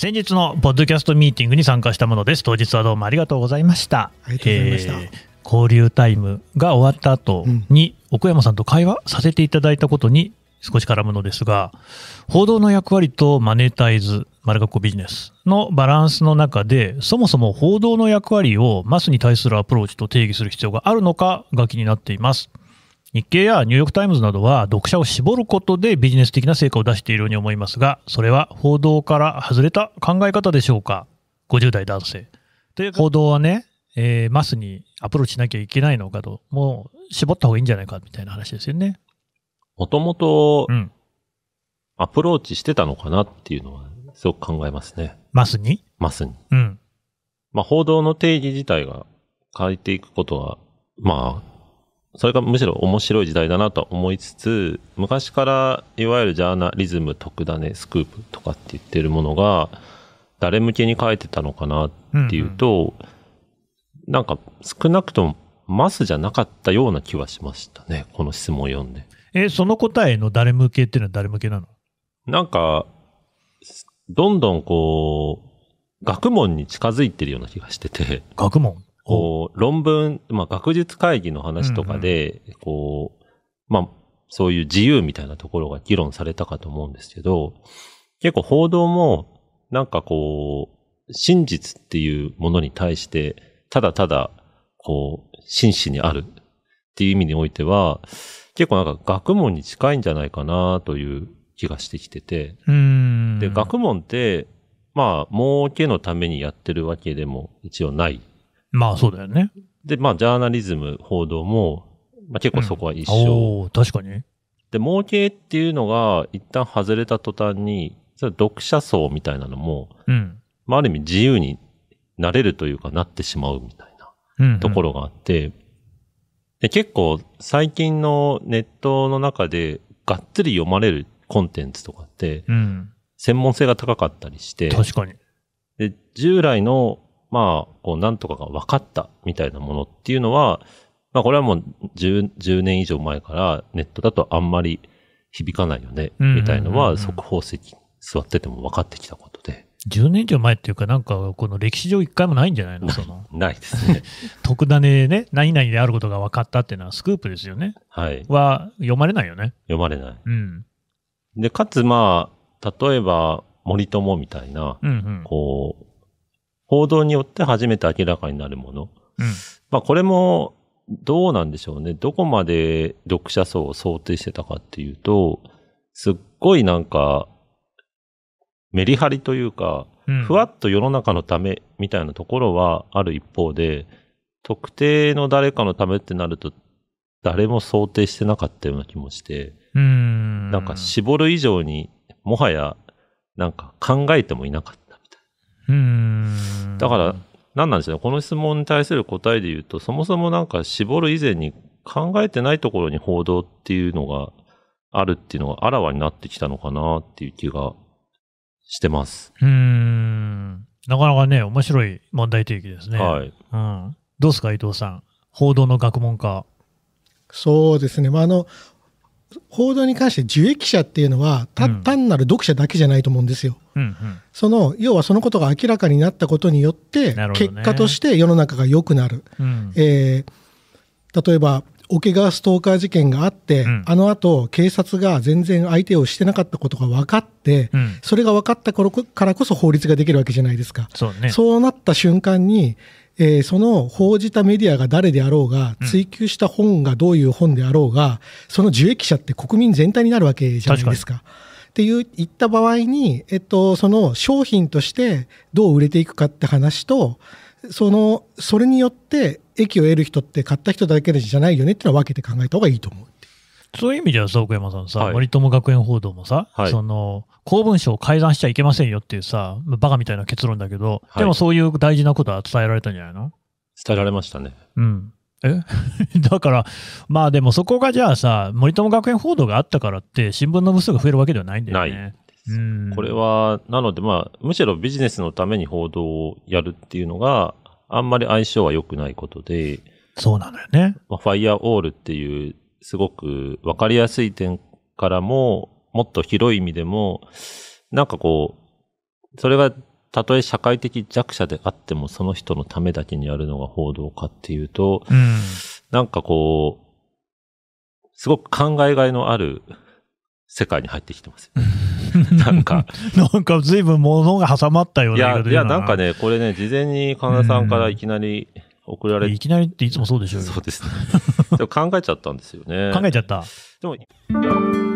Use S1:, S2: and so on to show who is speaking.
S1: 先日のポッドキャストミーティングに参加したものです。当日はどうもありがとうございました。ありがとうございました。えー、交流タイムが終わった後に、うん、奥山さんと会話させていただいたことに少し絡むのですが、報道の役割とマネタイズ、丸学校ビジネスのバランスの中で、そもそも報道の役割をマスに対するアプローチと定義する必要があるのかが気になっています。日経やニューヨーク・タイムズなどは読者を絞ることでビジネス的な成果を出しているように思いますがそれは報道から外れた考え方でしょうか50代男性という報道はね、えー、マスにアプローチしなきゃいけないのかともう絞った方がいいんじゃないかみたいな話ですよね
S2: もともとアプローチしてたのかなっていうのはすごく考えますね
S1: マスにマスにうん
S2: まあ報道の定義自体が変えていくことはまあそれがむしろ面白い時代だなと思いつつ昔からいわゆるジャーナリズム特ダネスクープとかって言ってるものが誰向けに書いてたのかなっていうと、うんうん、なんか少なくともマスじゃなかったような気はしましたねこの質問を読んで。えそ
S1: の答えの誰向けっていうのは誰向けなの
S2: なんかどんどんこう学問に近づいてるような気がしてて。学問こう、論文、まあ、学術会議の話とかで、こう、まあ、そういう自由みたいなところが議論されたかと思うんですけど、結構報道も、なんかこう、真実っていうものに対して、ただただ、こう、真摯にあるっていう意味においては、結構なんか学問に近いんじゃないかなという気がしてきてて。で、学問って、まあ、儲けのためにやってるわけでも一応ない
S1: まあそうだよね。
S2: で、まあジャーナリズム、報道も、まあ結構そこは一緒。うん、確かに。で、儲けっていうのが一旦外れた途端に、それ読者層みたいなのも、うん、まあある意味自由になれるというかなってしまうみたいなところがあって、うんうん、で結構最近のネットの中でがっつり読まれるコンテンツとかって、うん、専門性が高かったりして、確かに。で、従来のまあ、こう、なんとかが分かったみたいなものっていうのは、まあ、これはもう 10, 10年以上前からネットだとあんまり響かないよね、みたいのは、速報席座ってても分かってきたことで。
S1: 10年以上前っていうか、なんか、この歴史上一回もないんじゃないのその。ないですね。特ダネね、何々であることが分かったっていうのはスクープですよね。はい。は、読まれないよね。読まれない。う
S2: ん。で、かつ、まあ、例えば、森友みたいな、うんうん、こう、報道によって初めて明らかになるもの。うん、まあこれもどうなんでしょうね。どこまで読者層を想定してたかっていうと、すっごいなんか、メリハリというか、うん、ふわっと世の中のためみたいなところはある一方で、特定の誰かのためってなると、誰も想定してなかったような気もして、
S1: ん
S2: なんか絞る以上にもはや、なんか考えてもいなかったみたいな。だから、何なんでしょうね。この質問に対する答えで言うと、そもそもなんか絞る以前に考えてないところに報道っていうのがあるっていうのがあらわになってきたのかなっていう気がしてます。う
S1: ん。なかなかね、面白い問題提起ですね。はい。うん。どうですか、伊藤さん。報道の学問家。そうですね。まあ、あの、報
S2: 道に関して受益者っていうのは、単なる読者だけじゃないと思うんですよ。うんうんその要はそのことが明らかになったことによって、ね、結果として世の中が良くなる、うん、えー、例えば桶川ストーカー事件があって、うん、あの後警察が全然相手をしてなかったことが分かっ
S1: て、うん、
S2: それが分かったからこそ法律ができるわけじゃないですかそう、ね,、なった瞬間にえー、その報じたメディアが誰であろうが、追求した本がどういう本であろうが、その受益者って国民全体になるわけじゃないですか。っていう言った場合に、えっと、その商品としてどう売れていくかって話と、その、それによって益を得る人って買った人だけじゃないよねっていうのは分けて考えた方がいいと思う。
S1: そういう意味ではさ、奥山
S2: さんさ、はい、森友
S1: 学園報道もさ、はい、その、公文書を改ざんしちゃいけませんよっていうさ、バカみたいな結論だけど、はい、でもそういう大事なことは伝えられたんじゃないの
S2: 伝えられましたね。うん。
S1: え だから、まあでもそこがじゃあさ、森友学園報道があったからって、新聞の部数が増えるわけではないんだよね。
S2: うん、これは、なので、まあ、むしろビジネスのために報道をやるっていうのが、あんまり相性は良くないことで、
S1: そうなのよね。
S2: まあ、ファイアオールっていうすごくわかりやすい点からも、もっと広い意味でも、なんかこう、それがたとえ社会的弱者であってもその人のためだけにやるのが報道かっていうと、うん、なんかこう、すごく考えがいのある世界に入ってきてます。なん
S1: か。なんか随分物が挟まったようなないや、なんか
S2: ね、これね、事前に神田さんからいきなり送られて、うん、いきなりっていつもそうでしょうそうですね。考えちゃったんですよね。考えちゃった。でも